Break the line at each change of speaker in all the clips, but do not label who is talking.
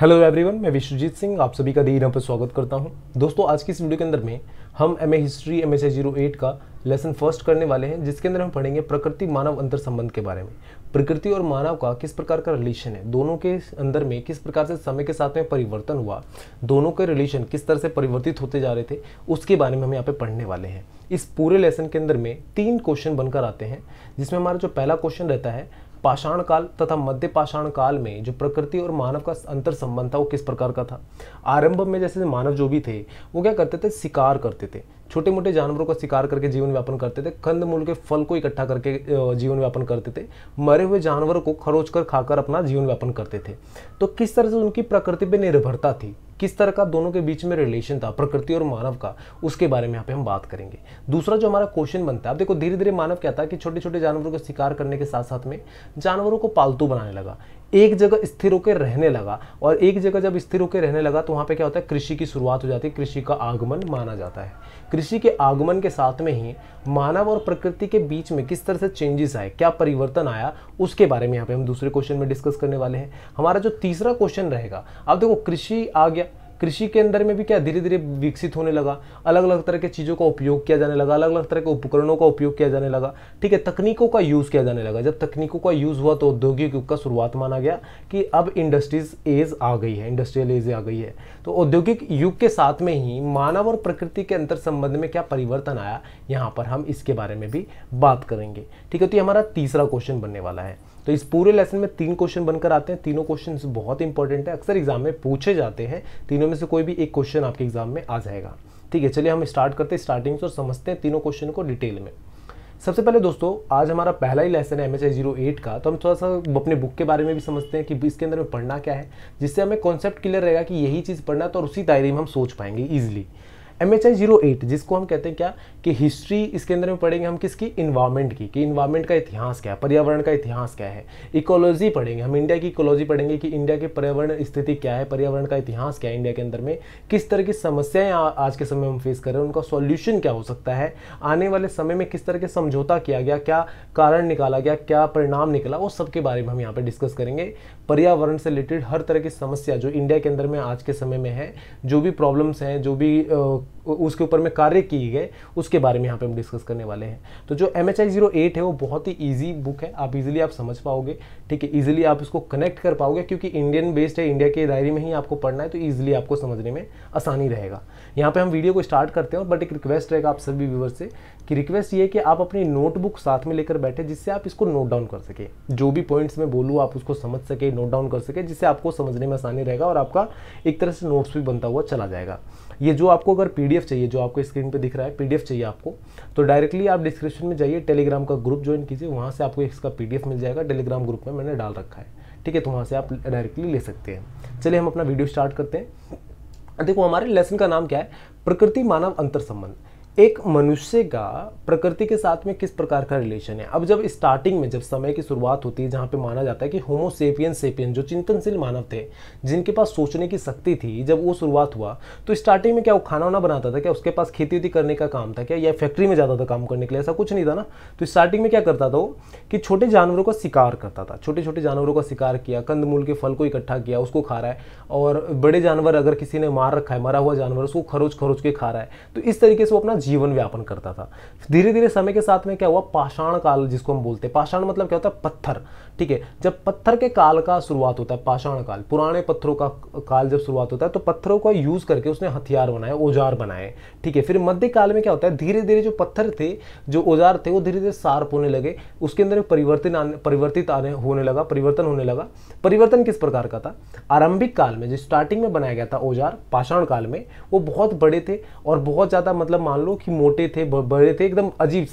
hello everyone मैं विश्वजीत सिंह आप सभी का देर पर स्वागत करता हूं दोस्तों आज की इस वीडियो के अंदर में हम M A history M S A zero eight का लेसन फर्स्ट करने वाले हैं जिसके अंदर हम पढ़ेंगे प्रकृति मानव अंतर संबंध के बारे में प्रकृति और मानव का किस प्रकार का रिलेशन है दोनों के अंदर में किस प्रकार से समय के साथ में परिवर्तन हुआ दोनों के रिलेशन किस तरह से परिवर्तित होते जा रहे थे उसके बारे में हम यहाँ पे पढ़ने वाले हैं इस पूरे लेसन के अंदर में तीन क्वेश्चन बनकर आते हैं जिसमें हमारा जो पहला क्वेश्चन रहता है पाषाण काल तथा मध्य पाषाण काल में जो प्रकृति और मानव का अंतर संबंध था वो किस प्रकार का था आरंभ में जैसे मानव जो भी थे वो क्या करते थे शिकार करते थे छोटे मोटे जानवरों का शिकार करके जीवन व्यापन करते थे कंद मूल के फल को इकट्ठा करके जीवन व्यापन करते थे मरे हुए जानवरों को खरोच कर खाकर अपना जीवन व्यापन करते थे तो किस तरह से उनकी प्रकृति पर निर्भरता थी किस तरह का दोनों के बीच में रिलेशन था प्रकृति और मानव का उसके बारे में यहाँ पे हम बात करेंगे दूसरा जो हमारा क्वेश्चन बनता है आप देखो धीरे धीरे मानव क्या था कि छोटे छोटे जानवरों का शिकार करने के साथ साथ में जानवरों को पालतू बनाने लगा एक जगह स्थिर होकर रहने लगा और एक जगह जब स्थिर होकर रहने लगा तो वहाँ पे क्या होता है कृषि की शुरुआत हो जाती है कृषि का आगमन माना जाता है कृषि के आगमन के साथ में ही मानव और प्रकृति के बीच में किस तरह से चेंजेस आए क्या परिवर्तन आया उसके बारे में यहाँ पे हम दूसरे क्वेश्चन में डिस्कस करने वाले हैं हमारा जो तीसरा क्वेश्चन रहेगा अब देखो कृषि आ गया कृषि के अंदर में भी क्या धीरे धीरे विकसित होने लगा अलग अलग तरह के चीज़ों का उपयोग किया जाने लगा अलग अलग तरह के उपकरणों का उपयोग किया जाने लगा ठीक है तकनीकों का यूज़ किया जाने लगा जब तकनीकों का यूज़ हुआ तो औद्योगिक युग का शुरुआत माना गया कि अब इंडस्ट्रीज एज आ गई है इंडस्ट्रियल एज आ गई है तो औद्योगिक युग के साथ में ही मानव और प्रकृति के अंतर संबंध में क्या परिवर्तन आया यहाँ पर हम इसके बारे में भी बात करेंगे ठीक है तो ये हमारा तीसरा क्वेश्चन बनने वाला है तो इस पूरे लेसन में तीन क्वेश्चन बनकर आते हैं तीनों क्वेश्चन बहुत इंपॉर्टेंट है अक्सर एग्जाम में पूछे जाते हैं तीनों में से कोई भी एक क्वेश्चन आपके एग्जाम में आ जाएगा ठीक है चलिए हम स्टार्ट करते हैं स्टार्टिंग से और समझते हैं तीनों क्वेश्चन को डिटेल में सबसे पहले दोस्तों आज हमारा पहला ही लेसन है एम एच जीरो एट का तो हम थोड़ा सा अपने बुक के बारे में भी समझते हैं कि इसके अंदर में पढ़ना क्या है जिससे हमें कॉन्सेप्ट क्लियर रहेगा कि यही चीज़ पढ़ना तो और उसी दायरे में हम सोच पाएंगे easily M H I zero eight जिसको हम कहते हैं क्या कि हिस्ट्री इसके अंदर में पढ़ेंगे हम किसकी इन्वायरमेंट की कि इन्वायरमेंट का इतिहास क्या है पर्यावरण का इतिहास क्या है इकोलॉजी पढ़ेंगे हम इंडिया की इकोलॉजी पढ़ेंगे कि इंडिया की पर्यावरण स्थिति क्या है पर्यावरण का इतिहास क्या है इंडिया के अंदर में किस तरह की समस्याएं आज के समय हम फेस कर रहे हैं उनका सॉल्यूशन क्या हो सकता है आने वाले समय में किस तरह के समझौता किया गया क्या कारण निकाला गया क्या परिणाम निकला वो सब के बारे में हम यहाँ पर डिस्कस करेंगे पर्यावरण से रिलेटेड हर तरह की समस्या जो इंडिया के अंदर में आज के समय में है जो भी प्रॉब्लम्स हैं जो भी उसके ऊपर में कार्य किए गए उसके बारे में यहाँ पे हम डिस्कस करने वाले हैं तो जो M H I zero eight है वो बहुत ही ईजी बुक है आप इजीली आप समझ पाओगे ठीक है ईजिली आप इसको कनेक्ट कर पाओगे क्योंकि इंडियन बेस्ड है इंडिया के दायरे में ही आपको पढ़ना है तो ईजिली आपको समझने में आसानी रहेगा यहाँ पर हम वीडियो को स्टार्ट करते हैं बट एक रिक्वेस्ट रहेगा आप सभी व्यूवर से कि रिक्वेस्ट ये है कि आप अपनी नोटबुक साथ में लेकर बैठे जिससे आप इसको नोट डाउन कर सके जो भी पॉइंट्स मैं बोलूँ आप उसको समझ सके नोट डाउन कर सके जिससे आपको समझने में आसानी रहेगा और आपका एक तरह से नोट्स भी बनता हुआ चला जाएगा ये जो आपको अगर पी चाहिए जो आपको स्क्रीन पर दिख रहा है पी चाहिए आपको तो डायरेक्टली आप डिस्क्रिप्शन में जाइए टेलीग्राम का ग्रुप ज्वाइन कीजिए वहाँ से आपको इसका पी मिल जाएगा टेलीग्राम ग्रुप में मैंने डाल रखा है ठीक है तो वहाँ से आप डायरेक्टली ले सकते हैं चलिए हम अपना वीडियो स्टार्ट करते हैं देखो हमारे लेसन का नाम क्या है प्रकृति मानव अंतर संबंध एक मनुष्य का प्रकृति के साथ में किस प्रकार का रिलेशन है अब जब स्टार्टिंग में जब समय की शुरुआत होती है जहाँ पे माना जाता है कि होमोसेपियन सेपियन जो चिंतनशील मानव थे जिनके पास सोचने की शक्ति थी जब वो शुरुआत हुआ तो स्टार्टिंग में क्या वो खाना वाना बनाता था क्या उसके पास खेती वेती करने का काम था क्या या फैक्ट्री में जाता था काम करने के लिए ऐसा कुछ नहीं था ना तो स्टार्टिंग में क्या करता था वो कि छोटे जानवरों का शिकार करता था छोटे छोटे जानवरों का शिकार किया कंदमूल के फल को इकट्ठा किया उसको खा रहा है और बड़े जानवर अगर किसी ने मार रखा है मरा हुआ जानवर उसको खरोच खरोच के खा रहा है तो इस तरीके से वो अपना जीवन व्यापन करता था धीरे धीरे समय के साथ में क्या हुआ पाषाण काल जिसको हम बोलते हैं पाषाण मतलब क्या होता है पत्थर ठीक है जब पत्थर के काल का शुरुआत होता है पाषाण काल पुराने पत्थरों का काल जब शुरुआत होता है तो पत्थरों का यूज करके उसने हथियार बनाए औजार बनाए ठीक है फिर मध्य काल में क्या होता है धीरे धीरे जो पत्थर थे जो औजार थे वो धीरे धीरे सार्प होने लगे उसके अंदर परिवर्तन आने परिवर्तित आने होने लगा परिवर्तन होने लगा परिवर्तन किस प्रकार का था आरंभिक काल में जो स्टार्टिंग में बनाया गया था औजार पाषाण काल में वो बहुत बड़े थे और बहुत ज़्यादा मतलब मान लो कि मोटे थे बड़े थे एकदम अजीब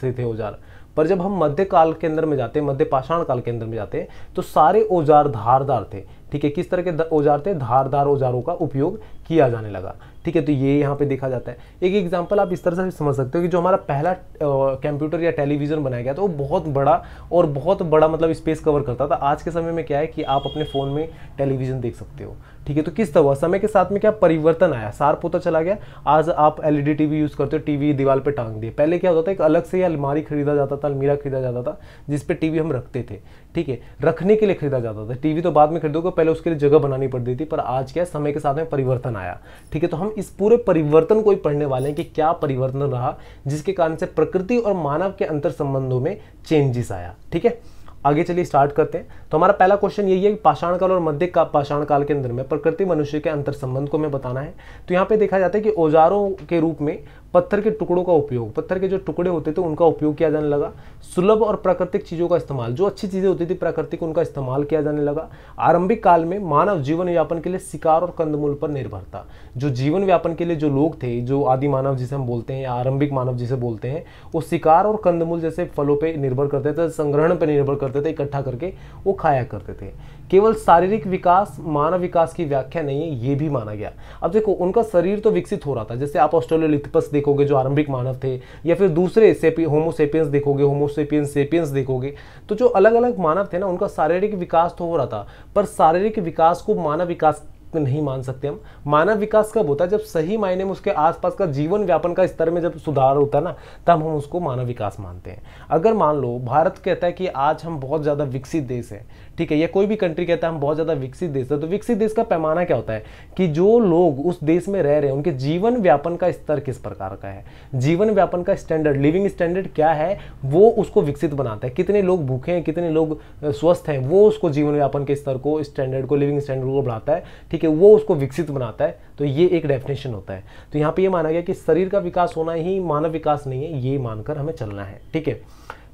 से थे औजार पर जब हम मध्य काल के अंदर में जाते हैं मध्य पाषाण काल के अंदर में जाते हैं तो सारे औजार धारदार थे ठीक है किस तरह के औजार थे धारदार औजारों का उपयोग किया जाने लगा ठीक है तो ये यहाँ पे देखा जाता है एक एग्जांपल आप इस तरह से समझ सकते हो कि जो हमारा पहला कंप्यूटर या टेलीविज़न बनाया गया था वो बहुत बड़ा और बहुत बड़ा मतलब स्पेस कवर करता था आज के समय में क्या है कि आप अपने फ़ोन में टेलीविज़न देख सकते हो ठीक है तो किस तरह समय के साथ में क्या परिवर्तन आया सार पोता चला गया आज आप एलईडी टीवी यूज़ करते हो टीवी दीवार पे टांग दिए पहले क्या होता था एक अलग से अलमारी खरीदा जाता था अलमीरा खरीदा जाता था जिस पे टीवी हम रखते थे ठीक है रखने के लिए खरीदा जाता था टीवी तो बाद में खरीदोगे पहले उसके लिए जगह बनानी पड़ती थी पर आज क्या समय के साथ में परिवर्तन आया ठीक है तो हम इस पूरे परिवर्तन को ही पढ़ने वाले हैं कि क्या परिवर्तन रहा जिसके कारण से प्रकृति और मानव के अंतर संबंधों में चेंजेस आया ठीक है आगे चलिए स्टार्ट करते हैं तो हमारा पहला क्वेश्चन यही है कि पाषाण काल और मध्य का पाषाण काल के अंदर में प्रकृति मनुष्य के अंतर संबंध को हमें बताना है तो यहाँ पे देखा जाता है कि औजारों के रूप में पत्थर के टुकड़ों का उपयोग पत्थर के जो टुकड़े होते थे उनका उपयोग किया जाने लगा सुलभ और प्राकृतिक चीज़ों का इस्तेमाल जो अच्छी चीज़ें होती थी प्राकृतिक उनका इस्तेमाल किया जाने लगा आरंभिक काल में मानव जीवन यापन के लिए शिकार और कंदमूल पर निर्भर था जो जीवन व्यापन के लिए जो लोग थे जो आदि मानव जिसे हम बोलते हैं या आरंभिक मानव जिसे बोलते हैं वो शिकार और कंदमूल जैसे फलों पर निर्भर करते थे संग्रहण पर निर्भर करते थे इकट्ठा करके वो खाया करते थे केवल शारीरिक विकास मानव विकास की व्याख्या नहीं है ये भी माना गया अब देखो उनका शरीर तो विकसित हो रहा था जैसे आप ऑस्ट्रेलियोलिथिपस देखोगे जो आरंभिक मानव थे या फिर दूसरे सेपी होमोसेपियंस देखोगे होमोसेपियंस सेपियंस देखोगे तो जो अलग अलग मानव थे ना उनका शारीरिक विकास तो हो रहा था पर शारीरिक विकास को मानव विकास में नहीं मान सकते हम मानव विकास कब होता है जब सही मायने में उसके आसपास का जीवन व्यापन का स्तर में जब सुधार होता है ना तब हम उसको मानव विकास मानते हैं अगर मान लो भारत कहता है कि आज हम बहुत ज़्यादा विकसित देश है ठीक है या कोई भी कंट्री कहता है हम बहुत ज़्यादा विकसित देश है तो विकसित देश का पैमाना क्या होता है कि जो लोग उस देश में रह रहे हैं उनके जीवन व्यापन का स्तर किस प्रकार का है जीवन व्यापन का स्टैंडर्ड लिविंग स्टैंडर्ड क्या है वो उसको विकसित बनाता है कितने लोग भूखे हैं कितने लोग स्वस्थ हैं वो उसको जीवन व्यापन के स्तर को स्टैंडर्ड को लिविंग स्टैंडर्ड को बढ़ाता है ठीक है करके वो उसको विकसित बनाता है तो ये एक डेफिनेशन होता है तो यहाँ पे ये माना गया कि शरीर का विकास होना ही मानव विकास नहीं है ये मानकर हमें चलना है ठीक है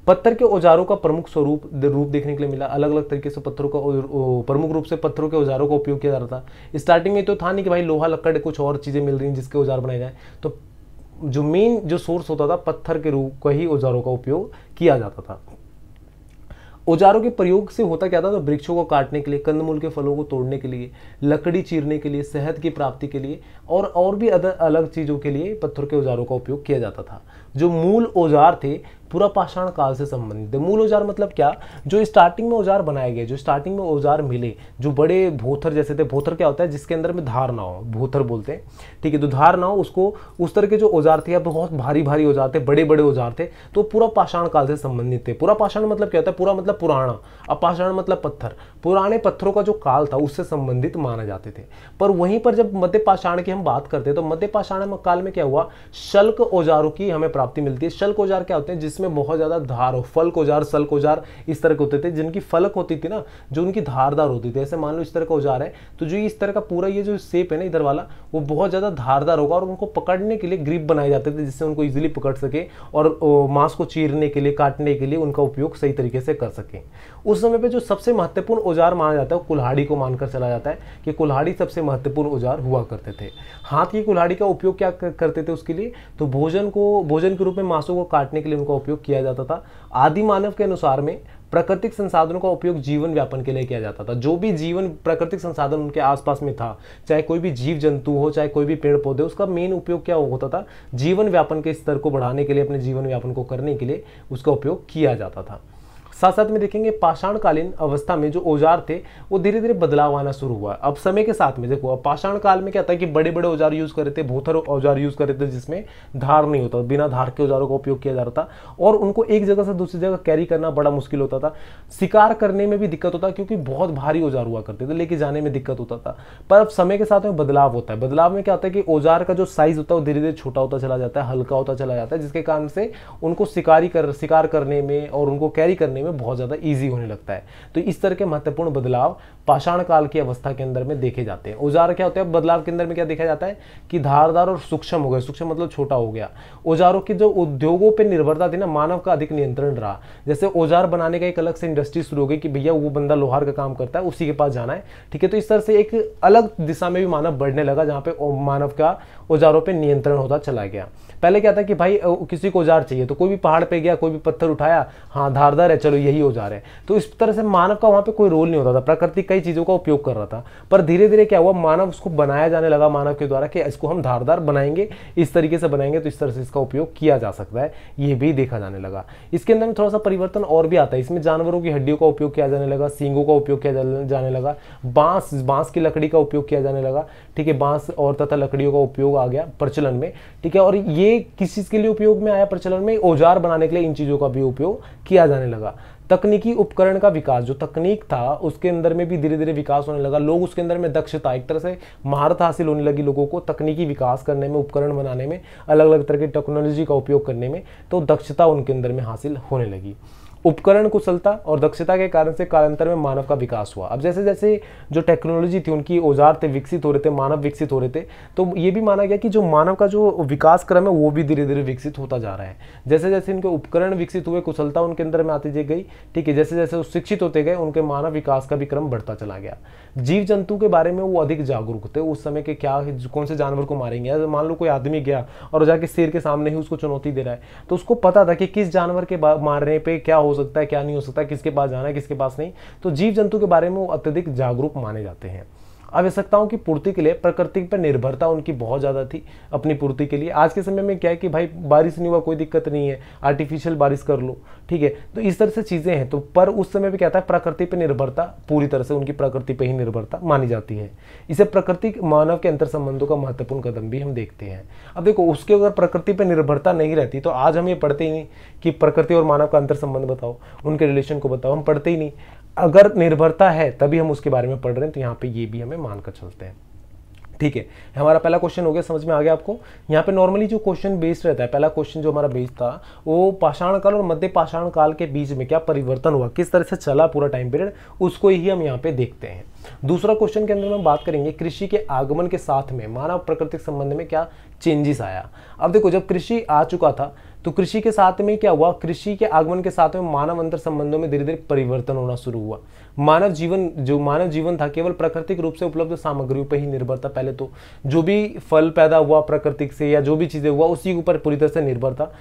पत्थर के औजारों का प्रमुख स्वरूप रूप देखने के लिए मिला अलग अलग तरीके से पत्थरों का प्रमुख रूप से पत्थरों के औजारों का उपयोग किया जा रहा था स्टार्टिंग में तो था नहीं कि भाई लोहा लकड़ कुछ और चीज़ें मिल रही हैं जिसके औजार बनाए जाए तो जो मेन जो सोर्स होता था पत्थर के रूप का ही औजारों का उपयोग किया जाता था औजारों के प्रयोग से होता क्या था तो वृक्षों को काटने के लिए कंदमूल के फलों को तोड़ने के लिए लकड़ी चीरने के लिए सेहत की प्राप्ति के लिए और और भी अदर अलग चीज़ों के लिए पत्थर के औजारों का उपयोग किया जाता था जो मूल औजार थे पूरा पाषाण काल से संबंधित है मूल औजार मतलब क्या जो स्टार्टिंग में औजार बनाए गए जो स्टार्टिंग में औजार मिले जो बड़े भोथर जैसे थे भोथर क्या होता है जिसके अंदर में धार ना हो भोथर बोलते हैं ठीक है तो धार ना हो उसको उस तरह के जो औजार थे या बहुत भारी भारी औजार थे बड़े बड़े औजार थे तो पूरा पाषाण काल से संबंधित थे पूरा पाषाण मतलब क्या होता है पूरा मतलब पुराना अपाषाण मतलब पत्थर पुराने पत्थरों का जो काल था उससे संबंधित माना जाते थे पर वहीं पर जब मध्य पाषाण की हम बात करते हैं तो मध्य पाषाण काल में क्या हुआ शल्क औजारों की हमें प्राप्ति मिलती है शल्क औजार क्या होते हैं जिसमें जिसमें बहुत ज़्यादा धार हो फल कोजार सल कोजार इस तरह के होते थे जिनकी फलक होती थी ना जो उनकी धारदार होती थी ऐसे मान लो इस तरह का औजार है तो जो इस तरह का पूरा ये जो सेप है ना इधर वाला वो बहुत ज़्यादा धारदार होगा और उनको पकड़ने के लिए ग्रिप बनाए जाते थे जिससे उनको ईजिली पकड़ सके और मांस को चीरने के लिए काटने के लिए उनका उपयोग सही तरीके से कर सके उस समय पर जो सबसे महत्वपूर्ण औजार माना जाता है कुल्हाड़ी को मानकर चला जाता है कि कुल्हाड़ी सबसे महत्वपूर्ण औजार हुआ करते थे हाथ की कुल्हाड़ी का उपयोग क्या करते थे उसके लिए तो भोजन को भोजन के रूप में मांसों को काटने के लिए उनका उपयोग उपयोग किया जाता था आदि मानव के अनुसार में प्राकृतिक संसाधनों का उपयोग जीवन व्यापन के लिए किया जाता था जो भी जीवन प्राकृतिक संसाधन उनके आसपास में था चाहे कोई भी जीव जंतु हो चाहे कोई भी पेड़ पौधे उसका मेन उपयोग क्या होता था जीवन व्यापन के स्तर को बढ़ाने के लिए अपने जीवन व्यापन को करने के लिए उसका उपयोग किया जाता था साथ साथ में देखेंगे पाषाणकालीन अवस्था में जो औजार थे वो धीरे धीरे बदलाव आना शुरू हुआ अब समय के साथ में देखो अब पाषाण काल में क्या था कि बड़े बड़े औजार यूज़ रहे थे भूथर औजार यूज़ कर रहे थे जिसमें धार नहीं होता बिना धार के औजारों का उपयोग किया जा रहा था और उनको एक जगह से दूसरी जगह कैरी करना बड़ा मुश्किल होता था शिकार करने में भी दिक्कत होता क्योंकि बहुत भारी औजार हुआ करते थे लेके जाने में दिक्कत होता था पर अब समय के साथ में बदलाव होता है बदलाव में क्या होता है कि औजार का जो साइज होता है वो धीरे धीरे छोटा होता चला जाता है हल्का होता चला जाता है जिसके कारण से उनको शिकारी कर शिकार करने में और उनको कैरी करने में में बहुत ज़्यादा ईजी होने लगता है तो इस तरह के महत्वपूर्ण बदलाव पाषाण काल की अवस्था के अंदर में देखे जाते हैं औजार क्या होते हैं बदलाव के अंदर में क्या देखा जाता है कि धारदार और सूक्ष्म हो गए सूक्ष्म मतलब छोटा हो गया औजारों की जो उद्योगों पर निर्भरता थी ना मानव का अधिक नियंत्रण रहा जैसे औजार बनाने का एक अलग से इंडस्ट्री शुरू हो गई कि भैया वो बंदा लोहार का काम करता है उसी के पास जाना है ठीक है तो इस तरह से एक अलग दिशा में भी मानव बढ़ने लगा जहाँ पे मानव का औजारों पर नियंत्रण होता चला गया पहले क्या था कि भाई किसी को औजार चाहिए तो कोई भी पहाड़ पर गया कोई भी पत्थर उठाया हाँ धारदार है चलो यही औजार है तो इस तरह से मानव का वहाँ पे कोई रोल नहीं होता था प्रकृति कई चीज़ों का उपयोग कर रहा था पर धीरे धीरे क्या हुआ मानव उसको बनाया जाने लगा मानव के द्वारा कि इसको हम धारदार बनाएंगे इस तरीके से बनाएंगे तो इस तरह से इसका उपयोग किया जा सकता है ये भी देखा जाने लगा इसके अंदर में थोड़ा सा परिवर्तन और भी आता है इसमें जानवरों की हड्डियों का उपयोग किया जाने लगा सींगों का उपयोग किया जाने लगा बांस बांस की लकड़ी का उपयोग किया जाने लगा ठीक है बांस और तथा लकड़ियों का उपयोग आ गया प्रचलन में ठीक है और ये किस चीज़ के लिए उपयोग में आया प्रचलन में औजार बनाने के लिए इन चीज़ों का भी उपयोग किया जाने लगा तकनीकी उपकरण का विकास जो तकनीक था उसके अंदर में भी धीरे धीरे विकास होने लगा लोग उसके अंदर में दक्षता एक तरह से महारत हासिल होने लगी लोगों को तकनीकी विकास करने में उपकरण बनाने में अलग अलग तरह की टेक्नोलॉजी का उपयोग करने में तो दक्षता उनके अंदर में हासिल होने लगी उपकरण कुशलता और दक्षता के कारण से कालांतर में मानव का विकास हुआ अब जैसे जैसे जो टेक्नोलॉजी थी उनकी औजार थे विकसित हो रहे थे मानव विकसित हो रहे थे तो ये भी माना गया कि जो मानव का जो विकास क्रम है वो भी धीरे धीरे विकसित होता जा रहा है जैसे जैसे इनके उपकरण विकसित हुए कुशलता उनके अंदर में आती गई ठीक है जैसे जैसे वो शिक्षित होते गए उनके मानव विकास का भी क्रम बढ़ता चला गया जीव जंतु के बारे में वो अधिक जागरूक थे उस समय के क्या कौन से जानवर को मारेंगे मान लो कोई आदमी गया और जाके शेर के सामने ही उसको चुनौती दे रहा है तो उसको पता था कि किस जानवर के मारने पर क्या हो सकता है क्या नहीं हो सकता किसके पास जाना है किसके पास नहीं तो जीव जंतु के बारे में वो अत्यधिक जागरूक माने जाते हैं आवश्यकताओं की पूर्ति के लिए प्रकृति पर निर्भरता उनकी बहुत ज़्यादा थी अपनी पूर्ति के लिए आज के समय में क्या है कि भाई बारिश नहीं हुआ कोई दिक्कत नहीं है आर्टिफिशियल बारिश कर लो ठीक है तो इस तरह से चीज़ें हैं तो पर उस समय भी क्या था प्रकृति पर निर्भरता पूरी तरह से उनकी प्रकृति पर ही निर्भरता मानी जाती है इसे प्रकृति मानव के अंतर संबंधों का महत्वपूर्ण कदम भी हम देखते हैं अब देखो उसके अगर प्रकृति पर निर्भरता नहीं रहती तो आज हम ये पढ़ते ही नहीं कि प्रकृति और मानव का अंतर संबंध बताओ उनके रिलेशन को बताओ हम पढ़ते ही नहीं अगर निर्भरता है तभी हम उसके बारे में पढ़ रहे हैं तो यहाँ पे ये भी हमें मानकर चलते हैं ठीक है हमारा पहला क्वेश्चन हो गया समझ में आ गया आपको यहाँ पे नॉर्मली जो क्वेश्चन बेस्ड रहता है पहला क्वेश्चन जो हमारा बेस्ड था वो पाषाण काल और मध्य पाषाण काल के बीच में क्या परिवर्तन हुआ किस तरह से चला पूरा टाइम पीरियड उसको ही हम यहाँ पे देखते हैं दूसरा क्वेश्चन के अंदर हम बात करेंगे कृषि के आगमन के साथ में मानव प्राकृतिक संबंध में क्या चेंजेस आया अब देखो जब कृषि आ चुका था तो कृषि के साथ में क्या हुआ कृषि के आगमन के साथ में मानव अंतर संबंधों में धीरे धीरे परिवर्तन होना शुरू हुआ मानव जीवन जो मानव जीवन था केवल प्राकृतिक रूप से उपलब्ध सामग्रियों पर ही निर्भर था पहले तो जो भी फल पैदा हुआ प्राकृतिक से या जो भी चीज़ें हुआ उसी के ऊपर पूरी तरह से निर्भर था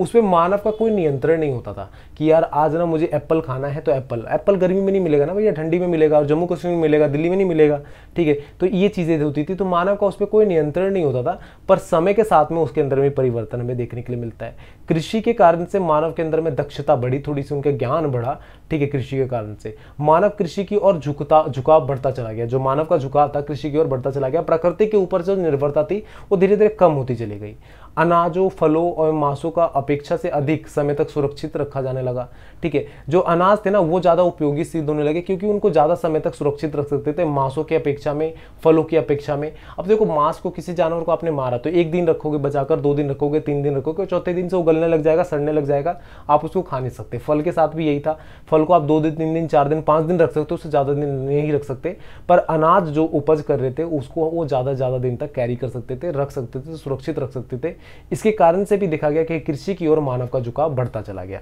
उस पर मानव का कोई नियंत्रण नहीं होता था कि यार आज ना मुझे एप्पल खाना है तो एप्पल एप्पल गर्मी में नहीं मिलेगा ना भैया ठंडी में मिलेगा और जम्मू कश्मीर में मिलेगा दिल्ली में नहीं मिलेगा ठीक है तो ये चीज़ें होती थी तो मानव का उस पर कोई नियंत्रण नहीं होता था पर समय के साथ में उसके अंदर में परिवर्तन हमें देखने के लिए मिलता है कृषि के कारण से मानव के अंदर में दक्षता बढ़ी थोड़ी सी उनके ज्ञान बढ़ा ठीक है कृषि के कारण से मानव कृषि की ओर झुकता झुकाव बढ़ता चला गया जो मानव का झुकाव था कृषि की ओर बढ़ता चला गया प्रकृति के ऊपर जो निर्भरता थी वो धीरे धीरे कम होती चली गई अनाजों फलों और मांसों का अपेक्षा से अधिक समय तक सुरक्षित रखा जाने लगा ठीक है जो अनाज थे ना वो ज़्यादा उपयोगी सिद्ध होने लगे क्योंकि उनको ज़्यादा समय तक सुरक्षित रख सकते थे मांसों की अपेक्षा में फलों की अपेक्षा में अब देखो मांस को किसी जानवर को आपने मारा तो एक दिन रखोगे बचाकर दो दिन रखोगे तीन दिन रखोगे चौथे दिन से वो गलने लग जाएगा सड़ने लग जाएगा आप उसको खा नहीं सकते फल के साथ भी यही था फल को आप दो दिन तीन दिन चार दिन पाँच दिन रख सकते हो उससे ज़्यादा दिन नहीं रख सकते पर अनाज जो उपज कर रहे थे उसको वो ज़्यादा ज़्यादा दिन तक कैरी कर सकते थे रख सकते थे सुरक्षित रख सकते थे इसके कारण से भी देखा गया कि कृषि की ओर मानव का झुकाव बढ़ता चला गया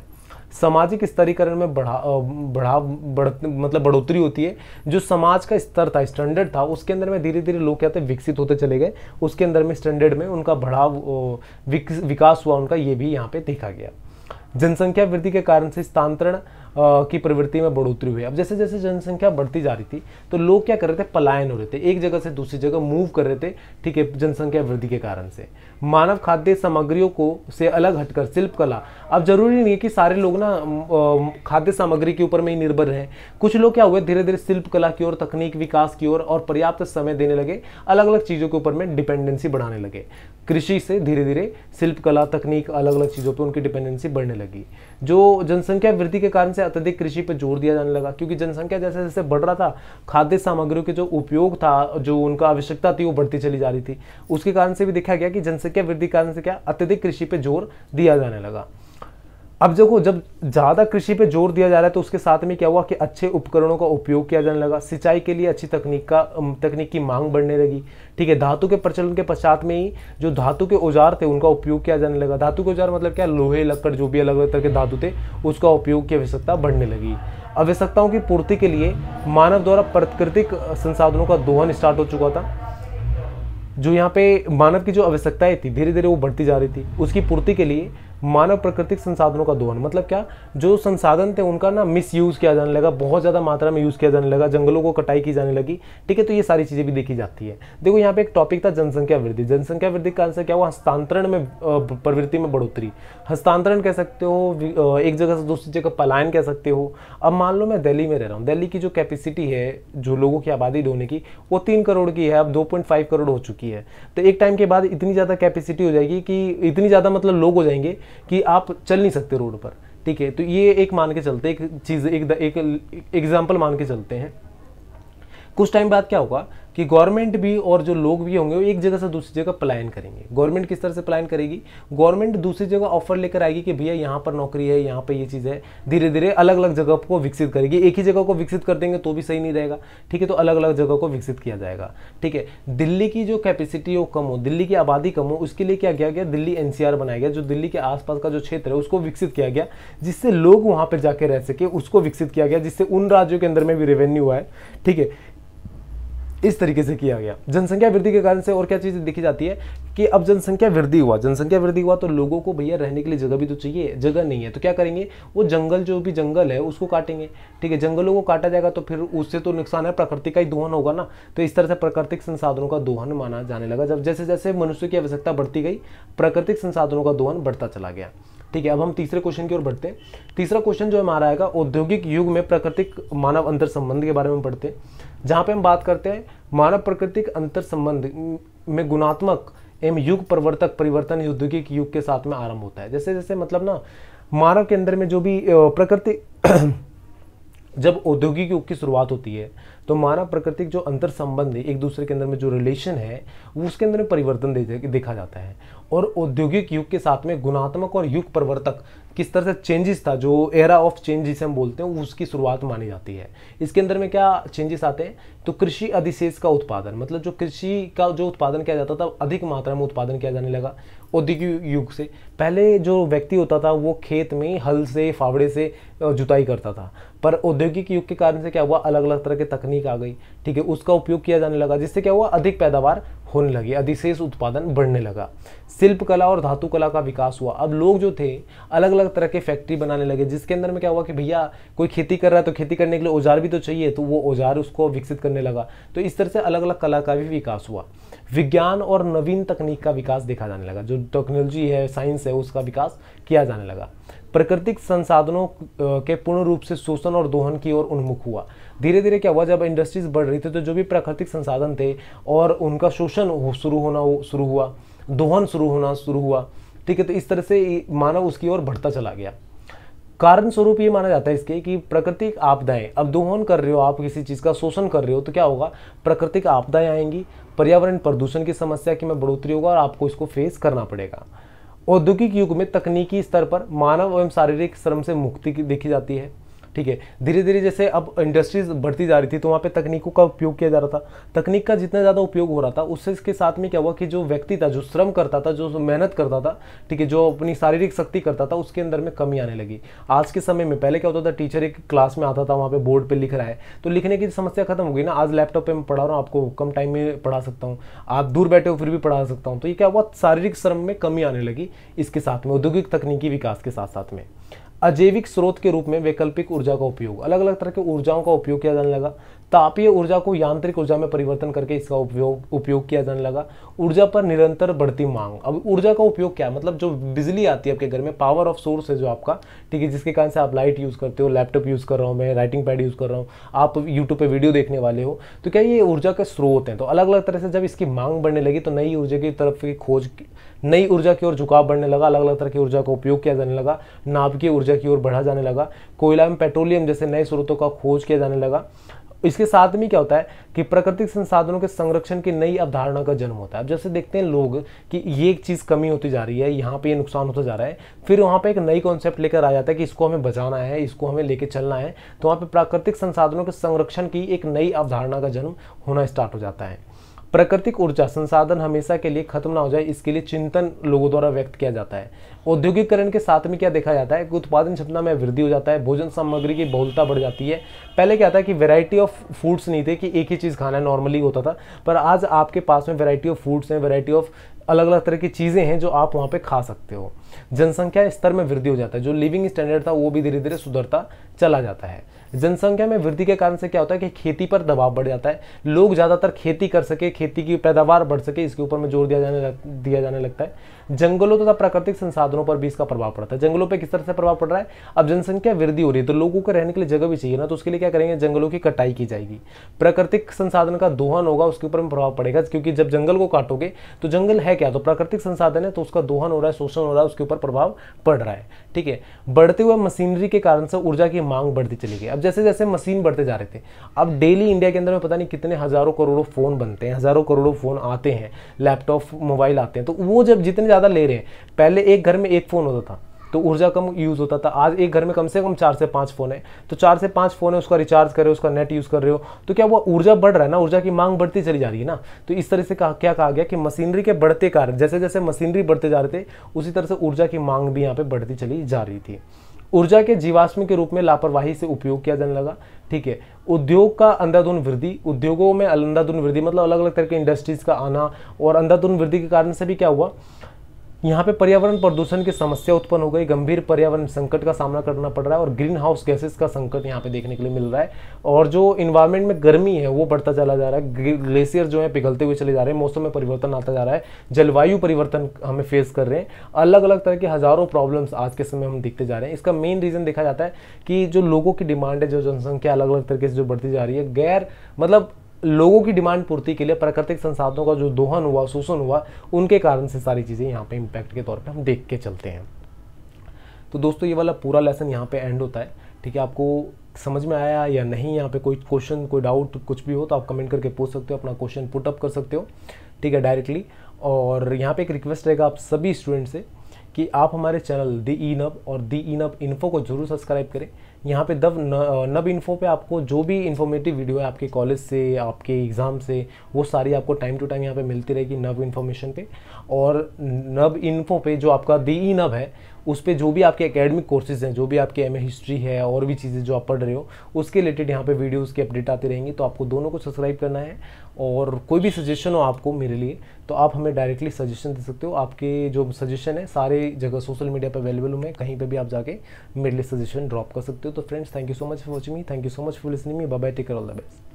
सामाजिक स्तरीकरण में बढ़ा बढ़ा बढ़ मतलब बढ़ोतरी होती है जो समाज का स्तर था स्टैंडर्ड था उसके अंदर में धीरे धीरे लोग क्या थे विकसित होते चले गए उसके अंदर में स्टैंडर्ड में उनका बढ़ाव विकास हुआ उनका ये भी यहाँ पे देखा गया जनसंख्या वृद्धि के कारण से स्थानांतरण की प्रवृत्ति में बढ़ोतरी हुई अब जैसे जैसे जनसंख्या बढ़ती जा रही थी तो लोग क्या कर रहे थे पलायन हो रहे थे एक जगह से दूसरी जगह मूव कर रहे थे ठीक है जनसंख्या वृद्धि के कारण से मानव खाद्य सामग्रियों को से अलग हटकर शिल्पकला अब जरूरी नहीं है कि सारे लोग ना खाद्य सामग्री के ऊपर में ही निर्भर रहे कुछ लोग क्या हुए धीरे धीरे शिल्प कला की ओर तकनीक विकास की ओर और पर्याप्त समय देने लगे अलग अलग चीज़ों के ऊपर में डिपेंडेंसी बढ़ाने लगे कृषि से धीरे धीरे शिल्पकला तकनीक अलग अलग चीज़ों पर उनकी डिपेंडेंसी बढ़ने लगी जो जनसंख्या वृद्धि के कारण से अत्यधिक कृषि पर जोर दिया जाने लगा क्योंकि जनसंख्या जैसे जैसे बढ़ रहा था खाद्य सामग्रियों के जो उपयोग था जो उनका आवश्यकता थी वो बढ़ती चली जा रही थी उसके कारण से भी देखा गया कि जनसंख्या वृद्धि कारण से क्या अत्यधिक कृषि पर जोर दिया जाने लगा अब देखो जब ज़्यादा कृषि पे जोर दिया जा रहा है तो उसके साथ में क्या हुआ कि अच्छे उपकरणों का उपयोग किया जाने लगा सिंचाई के लिए अच्छी तकनीक का तकनीक की मांग बढ़ने लगी ठीक है धातु के प्रचलन के पश्चात में ही जो धातु के औजार थे उनका उपयोग किया जाने लगा धातु के औजार मतलब क्या लोहे लक्कड़ जो भी अलग अलग तरह के धातु थे उसका उपयोग की आवश्यकता बढ़ने लगी आवश्यकताओं की पूर्ति के लिए मानव द्वारा प्राकृतिक संसाधनों का दोहन स्टार्ट हो चुका था जो यहाँ पे मानव की जो आवश्यकताएं थी धीरे धीरे वो बढ़ती जा रही थी उसकी पूर्ति के लिए मानव प्राकृतिक संसाधनों का दोहन मतलब क्या जो संसाधन थे उनका ना मिस यूज़ किया जाने लगा बहुत ज़्यादा मात्रा में यूज़ किया जाने लगा जंगलों को कटाई की जाने लगी ठीक है तो ये सारी चीज़ें भी देखी जाती है देखो यहाँ पे एक टॉपिक था जनसंख्या वृद्धि जनसंख्या वृद्धि का आंसर क्या हुआ हस्तांतरण में प्रवृत्ति में बढ़ोतरी हस्तांतरण कह सकते हो एक जगह से दूसरी जगह पलायन कह सकते हो अब मान लो मैं दिल्ली में रह रहा हूँ दिल्ली की जो कैपेसिटी है जो लोगों की आबादी ढोने की वो तीन करोड़ की है अब दो करोड़ हो चुकी है तो एक टाइम के बाद इतनी ज़्यादा कैपेसिटी हो जाएगी कि इतनी ज़्यादा मतलब लोग हो जाएंगे कि आप चल नहीं सकते रोड पर ठीक है तो ये एक मान के चलते एक चीज़ एक एग्जाम्पल मान के चलते हैं कुछ टाइम बाद क्या होगा कि गवर्नमेंट भी और जो लोग भी होंगे वो एक जगह से दूसरी जगह पलायन करेंगे गवर्नमेंट किस तरह से पलायन करेगी गवर्नमेंट दूसरी जगह ऑफर लेकर आएगी कि भैया यहाँ पर नौकरी है यहाँ पर ये चीज़ है धीरे धीरे अलग अलग जगह को विकसित करेगी एक ही जगह को विकसित कर देंगे तो भी सही नहीं रहेगा ठीक है तो अलग अलग जगह को विकसित किया जाएगा ठीक है दिल्ली की जो कैपेसिटी हो कम हो दिल्ली की आबादी कम हो उसके लिए क्या किया गया दिल्ली एन बनाया गया जो दिल्ली के आसपास का जो क्षेत्र है उसको विकसित किया गया जिससे लोग वहाँ पर जाकर रह सके उसको विकसित किया गया जिससे उन राज्यों के अंदर में भी रेवेन्यू आए ठीक है इस तरीके से किया गया जनसंख्या वृद्धि के कारण से और क्या चीज़ देखी जाती है कि अब जनसंख्या वृद्धि हुआ जनसंख्या वृद्धि हुआ तो लोगों को भैया रहने के लिए जगह भी तो चाहिए जगह नहीं है तो क्या करेंगे वो जंगल जो भी जंगल है उसको काटेंगे ठीक है जंगलों को काटा जाएगा तो फिर उससे तो नुकसान है प्रकृति का ही दोहन होगा ना तो इस तरह से प्राकृतिक संसाधनों का दोहन माना जाने लगा जब जैसे जैसे मनुष्य की आवश्यकता बढ़ती गई प्राकृतिक संसाधनों का दोहन बढ़ता चला गया ठीक है अब हम तीसरे क्वेश्चन की ओर बढ़ते हैं तीसरा क्वेश्चन जो हमारा आएगा औद्योगिक युग में प्राकृतिक मानव अंतर संबंध के बारे में पढ़ते हैं जहाँ पे हम बात करते हैं मानव प्राकृतिक अंतर संबंध में गुणात्मक एवं युग प्रवर्तक परिवर्तन औद्योगिक युग के साथ में आरंभ होता है जैसे जैसे मतलब ना मानव के अंदर में जो भी प्रकृति जब औद्योगिक युग की शुरुआत होती है तो मानव प्रकृतिक जो अंतर संबंध है एक दूसरे के अंदर में जो रिलेशन है उसके अंदर में परिवर्तन देखा जाता है और औद्योगिक युग के साथ में गुणात्मक और युग प्रवर्तक किस तरह से चेंजेस था जो एरा ऑफ चेंज जिसे हम बोलते हैं उसकी शुरुआत मानी जाती है इसके अंदर में क्या चेंजेस आते हैं तो कृषि अधिशेष का उत्पादन मतलब जो कृषि का जो उत्पादन किया जाता था अधिक मात्रा में उत्पादन किया जाने लगा औद्योगिक युग से पहले जो व्यक्ति होता था वो खेत में हल से फावड़े से जुताई करता था पर औद्योगिक युग के कारण से क्या हुआ अलग अलग तरह की तकनीक आ गई ठीक है उसका उपयोग किया जाने लगा जिससे क्या हुआ अधिक पैदावार होने लगी अधिशेष उत्पादन बढ़ने लगा शिल्प कला और धातु कला का विकास हुआ अब लोग जो थे अलग अलग अलग तरह के फैक्ट्री बनाने लगे जिसके अंदर में क्या हुआ कि भैया कोई खेती कर रहा है तो खेती करने के लिए औजार भी तो चाहिए तो वो औजार उसको विकसित करने लगा तो इस तरह से अलग अलग कला का भी विकास हुआ विज्ञान और नवीन तकनीक का विकास देखा जाने लगा जो टेक्नोलॉजी है साइंस है उसका विकास किया जाने लगा प्राकृतिक संसाधनों के पूर्ण रूप से शोषण और दोहन की ओर उन्मुख हुआ धीरे धीरे क्या हुआ जब इंडस्ट्रीज बढ़ रही थी तो जो भी प्राकृतिक संसाधन थे और उनका शोषण शुरू होना शुरू हुआ दोहन शुरू होना शुरू हुआ ठीक है तो इस तरह से मानव उसकी ओर बढ़ता चला गया कारण स्वरूप ये माना जाता है इसके कि प्राकृतिक आपदाएं अब दोहन कर रहे हो आप किसी चीज़ का शोषण कर रहे हो तो क्या होगा प्राकृतिक आपदाएं आएंगी पर्यावरण प्रदूषण की समस्या की में बढ़ोतरी होगा और आपको इसको फेस करना पड़ेगा औद्योगिक युग में तकनीकी स्तर पर मानव एवं शारीरिक श्रम से मुक्ति की देखी जाती है ठीक है धीरे धीरे जैसे अब इंडस्ट्रीज बढ़ती जा रही थी तो वहाँ पे तकनीकों का उपयोग किया जा रहा था तकनीक का जितना ज़्यादा उपयोग हो रहा था उससे इसके साथ में क्या हुआ कि जो व्यक्ति था जो श्रम करता था जो मेहनत करता था ठीक है जो अपनी शारीरिक शक्ति करता था उसके अंदर में कमी आने लगी आज के समय में पहले क्या होता था टीचर एक क्लास में आता था वहाँ पर बोर्ड पर लिख रहा है तो लिखने की समस्या खत्म हो गई ना आज लैपटॉप पर मैं पढ़ा रहा हूँ आपको कम टाइम में पढ़ा सकता हूँ आप दूर बैठे हो फिर भी पढ़ा सकता हूँ तो ये क्या हुआ शारीरिक श्रम में कमी आने लगी इसके साथ में औद्योगिक तकनीकी विकास के साथ साथ में अजैविक स्रोत के रूप में वैकल्पिक ऊर्जा का उपयोग अलग अलग तरह के ऊर्जाओं का उपयोग किया जाने लगा तापीय ऊर्जा को यांत्रिक ऊर्जा में परिवर्तन करके इसका उपयोग उपयोग किया जाने लगा ऊर्जा पर निरंतर बढ़ती मांग अब ऊर्जा का उपयोग क्या है मतलब जो बिजली आती है आपके घर में पावर ऑफ सोर्स है जो आपका ठीक है जिसके कारण से आप लाइट यूज़ करते हो लैपटॉप यूज़ कर रहा हूँ मैं राइटिंग पैड यूज़ कर रहा हूँ आप यूट्यूब पर वीडियो देखने वाले हो तो क्या ये ऊर्जा के स्रोत हैं तो अलग अलग तरह से जब इसकी मांग बढ़ने लगी तो नई ऊर्जा की तरफ की खोज नई ऊर्जा की ओर झुकाव बढ़ने लगा अलग अलग तरह की ऊर्जा का उपयोग किया जाने लगा नाभिकीय ऊर्जा की ओर बढ़ा जाने लगा कोयला में पेट्रोलियम जैसे नए स्रोतों का खोज किया जाने लगा इसके साथ में क्या होता है कि प्राकृतिक संसाधनों के संरक्षण की नई अवधारणा का जन्म होता है अब जैसे देखते हैं लोग कि ये एक चीज़ कमी होती जा रही है यहाँ पे ये नुकसान होता जा रहा है फिर वहाँ पे एक नई कॉन्सेप्ट लेकर आ जाता है कि इसको हमें बचाना है इसको हमें लेके चलना है तो वहाँ पर प्राकृतिक संसाधनों के संरक्षण की एक नई अवधारणा का जन्म होना स्टार्ट हो जाता है प्राकृतिक ऊर्जा संसाधन हमेशा के लिए खत्म ना हो जाए इसके लिए चिंतन लोगों द्वारा व्यक्त किया जाता है औद्योगिकरण के साथ में क्या देखा जाता है कि उत्पादन क्षमता में वृद्धि हो जाता है भोजन सामग्री की बहुलता बढ़ जाती है पहले क्या था कि वैरायटी ऑफ फूड्स नहीं थे कि एक ही चीज़ खाना नॉर्मली होता था पर आज आपके पास में वेराइटी ऑफ फूड्स हैं वेराइटी ऑफ अलग अलग तरह की चीज़ें हैं जो आप वहाँ पे खा सकते हो जनसंख्या स्तर में वृद्धि हो जाता है जो लिविंग स्टैंडर्ड था वो भी धीरे धीरे सुधरता चला जाता है जनसंख्या में वृद्धि के कारण से क्या होता है कि खेती पर दबाव बढ़ जाता है लोग ज़्यादातर खेती कर सके खेती की पैदावार बढ़ सके इसके ऊपर में जोर दिया जाने दिया जाने लगता है जंगलों तथा तो प्राकृतिक संसाधनों पर भी इसका प्रभाव पड़ता है जंगलों पर किस तरह से प्रभाव पड़ रहा है अब जनसंख्या वृद्धि हो रही है तो लोगों को रहने के लिए जगह भी चाहिए ना तो उसके लिए क्या करेंगे जंगलों की कटाई की जाएगी प्राकृतिक संसाधन का दोहन होगा उसके ऊपर प्रभाव पड़ेगा क्योंकि जब जंगल को काटोगे तो जंगल है क्या तो प्राकृतिक संसाधन है तो उसका दोहन हो रहा है शोषण हो रहा है उसके ऊपर प्रभाव पड़ रहा है ठीक है बढ़ते हुए मशीनरी के कारण से ऊर्जा की मांग बढ़ती चली गई अब जैसे जैसे मशीन बढ़ते जा रहे थे अब डेली इंडिया के अंदर में पता नहीं कितने हजारों करोड़ों फोन बनते हैं हजारों करोड़ों फोन आते हैं लैपटॉप मोबाइल आते हैं तो वो जब जितने ज़्यादा ले रहे हैं पहले एक घर में एक फ़ोन होता था तो ऊर्जा कम यूज़ होता था आज एक घर में कम से कम चार से पाँच फ़ोन है तो चार से पाँच फ़ोन है उसका रिचार्ज कर रहे हो उसका नेट यूज़ कर रहे हो तो क्या वो ऊर्जा बढ़ रहा है ना ऊर्जा की मांग बढ़ती चली जा रही है ना तो इस तरह से कहा क्या कहा गया कि मशीनरी के बढ़ते कारण जैसे जैसे मशीनरी बढ़ते जा रहे थे उसी तरह से ऊर्जा की मांग भी यहाँ पर बढ़ती चली जा रही थी ऊर्जा के जीवाश्म के रूप में लापरवाही से उपयोग किया जाने लगा ठीक है उद्योग का अंधाधुन वृद्धि उद्योगों में अंधाधुन वृद्धि मतलब अलग अलग तरह के इंडस्ट्रीज़ का आना और अंधाधुन वृद्धि के कारण से भी क्या हुआ यहाँ पे पर्यावरण प्रदूषण की समस्या उत्पन्न हो गई गंभीर पर्यावरण संकट का सामना करना पड़ रहा है और ग्रीन हाउस गैसेस का संकट यहाँ पे देखने के लिए मिल रहा है और जो इन्वायरमेंट में गर्मी है वो बढ़ता चला जा रहा है ग्लेशियर जो है पिघलते हुए चले जा रहे हैं मौसम में परिवर्तन आता जा रहा है जलवायु परिवर्तन हमें फेस कर रहे हैं अलग अलग तरह के हज़ारों प्रॉब्लम्स आज के समय हम देखते जा रहे हैं इसका मेन रीज़न देखा जाता है कि जो लोगों की डिमांड है जो जनसंख्या अलग अलग तरीके से जो बढ़ती जा रही है गैर मतलब लोगों की डिमांड पूर्ति के लिए प्राकृतिक संसाधनों का जो दोहन हुआ शोषण हुआ उनके कारण से सारी चीज़ें यहाँ पे इम्पैक्ट के तौर पर हम देख के चलते हैं तो दोस्तों ये वाला पूरा लेसन यहाँ पे एंड होता है ठीक है आपको समझ में आया या नहीं यहाँ पे कोई क्वेश्चन कोई डाउट कुछ भी हो तो आप कमेंट करके पूछ सकते हो अपना क्वेश्चन पुटअप कर सकते हो ठीक है डायरेक्टली और यहाँ पे एक रिक्वेस्ट रहेगा आप सभी स्टूडेंट से कि आप हमारे चैनल दी ई नब और दी ई नब इन्फो को जरूर सब्सक्राइब करें यहाँ पे दब नब इन्फो पे आपको जो भी इन्फॉर्मेटिव वीडियो है आपके कॉलेज से आपके एग्ज़ाम से वो सारी आपको टाइम टू टाइम यहाँ पे मिलती रहेगी नब इन्फॉर्मेशन पे और नब इन्फो पे जो आपका दी ई नब है उस पर जो भी आपके अकेडमिक कोर्सेज हैं जो भी आपके एम हिस्ट्री है और भी चीज़ें जो आप पढ़ रहे हो उसके रिलेटेड यहाँ पे वीडियोज़ की अपडेट आते रहेंगी तो आपको दोनों को सब्सक्राइब करना है और कोई भी सजेशन हो आपको मेरे लिए तो आप हमें डायरेक्टली सजेशन दे सकते हो आपके जो सजेशन है सारे जगह सोशल मीडिया पर अवेलेबल हूँ मैं कहीं पर भी आप जाके मेरे लिए सजेशन ड्रॉप कर सकते हो तो friends thank you so much for watching me thank you so much for listening me bye take all the best